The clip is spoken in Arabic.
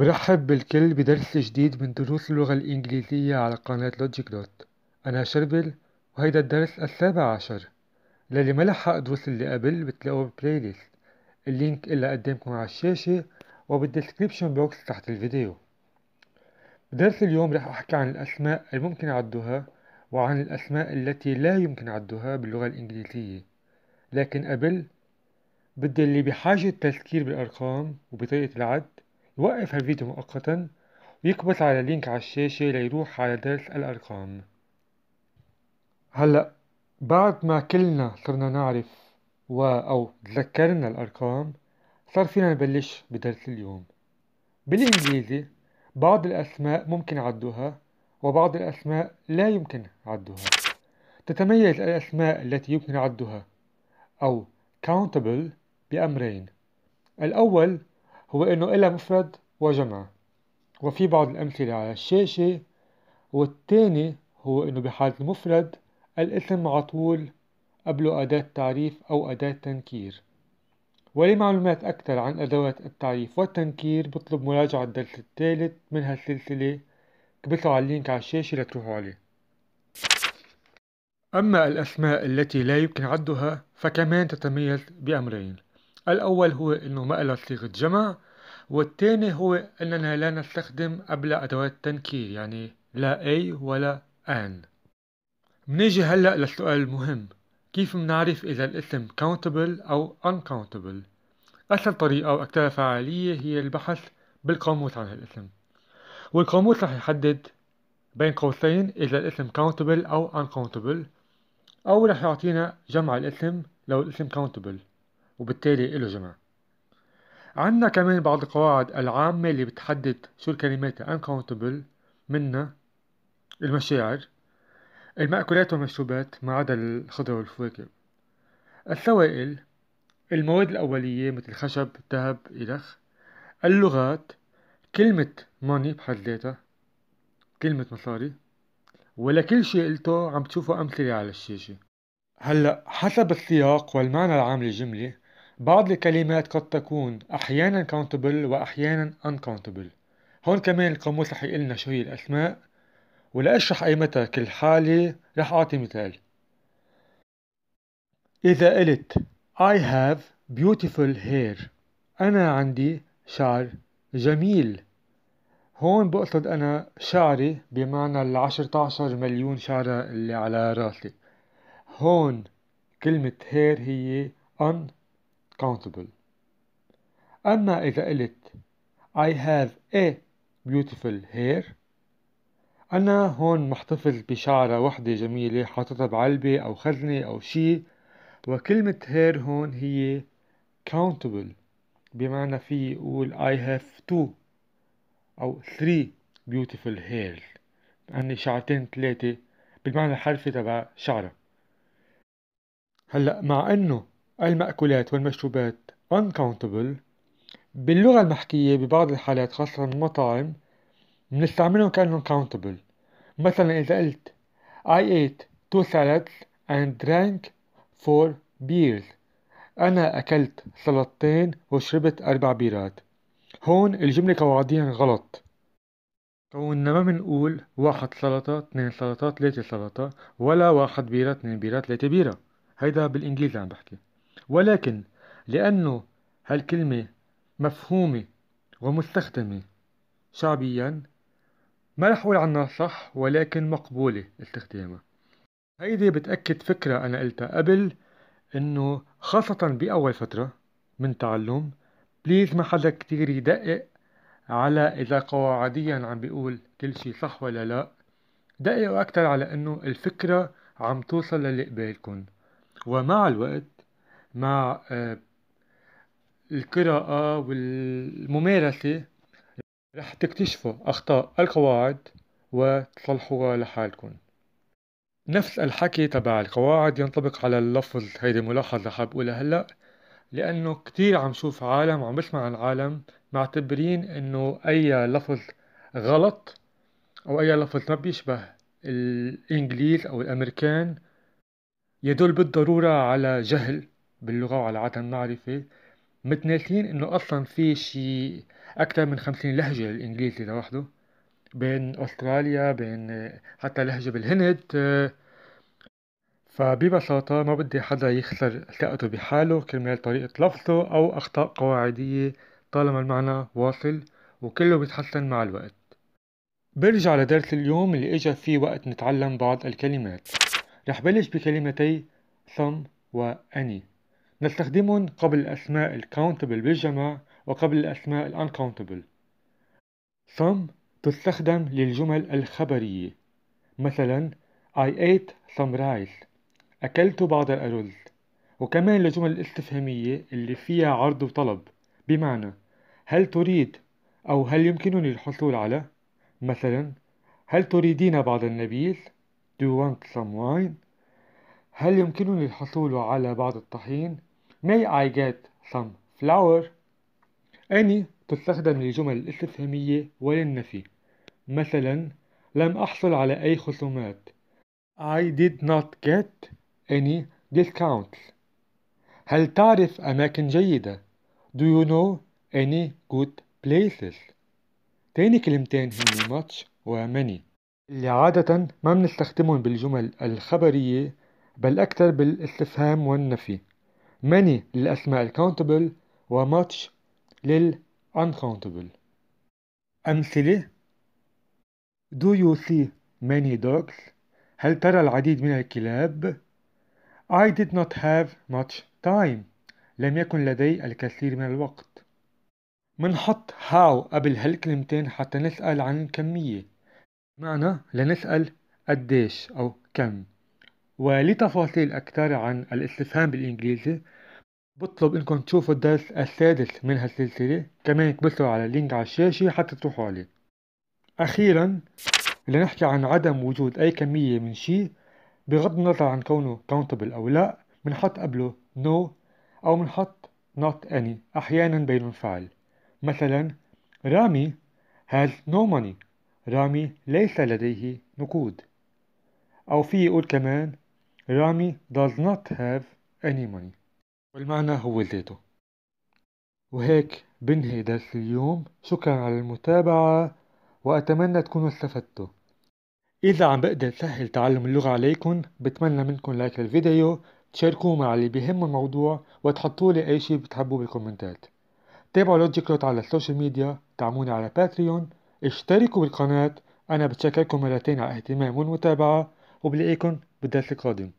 برحب بالكل بدرس جديد من دروس اللغة الإنجليزية على قناة لوجيك دوت أنا شربل وهيدا الدرس السابع عشر للي ما لحق دروس اللي قبل بتلاقوه بلاي ليست اللينك إلا قدامكم على الشاشة وبالدسكريبشن بوكس تحت الفيديو بدرس اليوم رح أحكي عن الأسماء الممكن عدها وعن الأسماء التي لا يمكن عدها باللغة الإنجليزية لكن قبل بدي اللي بحاجة تذكير بالأرقام وبطريقة العد يوقف الفيديو مؤقتا ويكبس على لينك على الشاشة ليروح على درس الأرقام هلأ بعد ما كلنا صرنا نعرف و أو تذكرنا الأرقام صار فينا نبلش بدرس اليوم بالإنجليزي بعض الأسماء ممكن عدوها وبعض الأسماء لا يمكن عدها تتميز الأسماء التي يمكن عدها أو countable بأمرين الأول هو أنه إلها مفرد وجمع وفي بعض الأمثلة على الشاشة والثاني هو أنه بحالة المفرد الاسم على طول قبله أداة تعريف أو أداة تنكير ولمعلومات أكثر عن أدوات التعريف والتنكير بطلب مراجعة الدرس الثالث من هالسلسلة كبسوا على اللينك على الشاشة لتروحوا عليه أما الأسماء التي لا يمكن عدها فكمان تتميز بأمرين الأول هو أنه ما إلها صيغة جمع والتاني هو أننا لا نستخدم قبل أدوات تنكير يعني لا أي ولا أن منيجي هلأ للسؤال المهم كيف منعرف إذا الاسم countable أو uncountable أسهل طريقة وأكثر فعالية هي البحث بالقاموس عن الاسم والقاموس رح يحدد بين قوسين إذا الاسم countable أو uncountable أو رح يعطينا جمع الاسم لو الاسم countable وبالتالي له جمع عندنا كمان بعض القواعد العامة اللي بتحدد شو الكلمات uncountable منا المشاعر المأكولات والمشروبات ما عدا الخضر والفواكه السوائل المواد الأولية مثل الخشب الذهب إلخ اللغات كلمة money بحد ذاتها كلمة مصاري ولا كل شيء قلته عم تشوفوا أمثلة على الشاشة هلأ حسب السياق والمعنى العام للجملة بعض الكلمات قد تكون أحيانا countable وأحيانا uncountable هون كمان القاموس رح يقلنا شو هي الأسماء ولأشرح متى كل حالة رح أعطي مثال إذا قلت I have beautiful hair أنا عندي شعر جميل هون بقصد أنا شعري بمعنى العشرة عشر مليون شعرة اللي على راسي هون كلمة hair هي un countable أما إذا قلت I have a beautiful hair أنا هون محتفظ بشعرة وحدة جميلة حاططها بعلبة أو خزنة أو شي وكلمة hair هون هي countable بمعنى في يقول I have two أو three beautiful hairs عندي شعرتين ثلاثة بالمعنى الحرفي تبع شعرة هلأ مع أنه المأكولات والمشروبات uncountable باللغة المحكية ببعض الحالات خاصة المطاعم بنستعملهم كأنهم countable مثلا إذا قلت I ate two salads and drank four beers أنا أكلت سلطتين وشربت أربع بيرات هون الجملة قواعديا غلط كوننا ما بنقول واحد سلطة اثنين سلطة ثلاثة سلطة ولا واحد بيرة اثنين بيرة ثلاثة بيرة هيدا بالإنجليزي عم بحكي ولكن لأنه هالكلمة مفهومة ومستخدمة شعبيا ما رح أقول عنها صح ولكن مقبولة استخدامها هيدي بتأكد فكرة أنا قلتها قبل إنه خاصة بأول فترة من تعلم بليز ما حدا كتير يدقق على إذا قواعديا عم بيقول كل شي صح ولا لأ دققوا أكتر على إنه الفكرة عم توصل للي قبالكن ومع الوقت مع آه، القراءة والممارسة رح تكتشفوا أخطاء القواعد وتصلحوها لحالكم نفس الحكي تبع القواعد ينطبق على اللفظ هيدي ملاحظة حاب أقولها هلأ لأنه كتير عم شوف عالم وعم بسمع عن عالم معتبرين إنه أي لفظ غلط أو أي لفظ ما بيشبه الإنجليز أو الأمريكان يدل بالضرورة على جهل باللغة وعلى عدم معرفة متناسين انه اصلا في شي اكثر من خمسين لهجة الانجليزي لوحده بين استراليا بين حتى لهجة بالهند فببساطة ما بدي حدا يخسر ثقته بحاله كرمال طريقة لفظه أو أخطاء قواعدية طالما المعنى واصل وكله بيتحسن مع الوقت برجع لدرس اليوم اللي إجا فيه وقت نتعلم بعض الكلمات رح بلش بكلمتي some و any نستخدمهم قبل الأسماء Countable بالجمع وقبل الأسماء Uncountable. some تستخدم للجمل الخبرية مثلا I ate some rice أكلت بعض الأرز وكمان للجمل الاستفهامية اللي فيها عرض وطلب بمعنى هل تريد أو هل يمكنني الحصول على مثلا هل تريدين بعض النبيذ Do you want some wine هل يمكنني الحصول على بعض الطحين؟ May I get some flour؟ أني تستخدم للجمل الاستفهامية وللنفي مثلا لم أحصل على أي خصومات I did not get any discounts هل تعرف أماكن جيدة؟ Do you know any good places؟ تاني كلمتين هن much و many اللي عادة ما بنستخدمهم بالجمل الخبرية بل أكثر بالاستفهام والنفي many للأسماء الكاونتبل وmuch للuncountable أمثلة Do you see many dogs? هل ترى العديد من الكلاب؟ I did not have much time. لم يكن لدي الكثير من الوقت. منحط how قبل هالكلمتين حتى نسأل عن الكمية. معنى لنسأل قديش أو كم. ولتفاصيل أكثر عن الاستفهام بالإنجليزي بطلب إنكم تشوفوا الدرس السادس من هالسلسلة كمان تبصوا على اللينك على الشاشة حتى تروحوا عليه أخيرا لنحكي عن عدم وجود أي كمية من شيء بغض النظر عن كونه countable أو لا بنحط قبله no أو بنحط not any أحيانا بين الفعل مثلا رامي has no money رامي ليس لديه نقود أو في يقول كمان رامي does not have any money والمعنى هو ذاته وهيك بنهي درس اليوم شكرا على المتابعة وأتمنى تكونوا استفدتوا إذا عم بقدر سهل تعلم اللغة عليكم بتمنى منكم لايك للفيديو تشاركوه مع اللي بيهمه الموضوع وتحطوا لي أي شيء بتحبوه بالكومنتات تابعوا لوجيكلوت على السوشيال ميديا دعموني على باتريون اشتركوا بالقناة أنا بتشكركم مرتين على الاهتمام والمتابعة وبلاقيكم بدرس القادم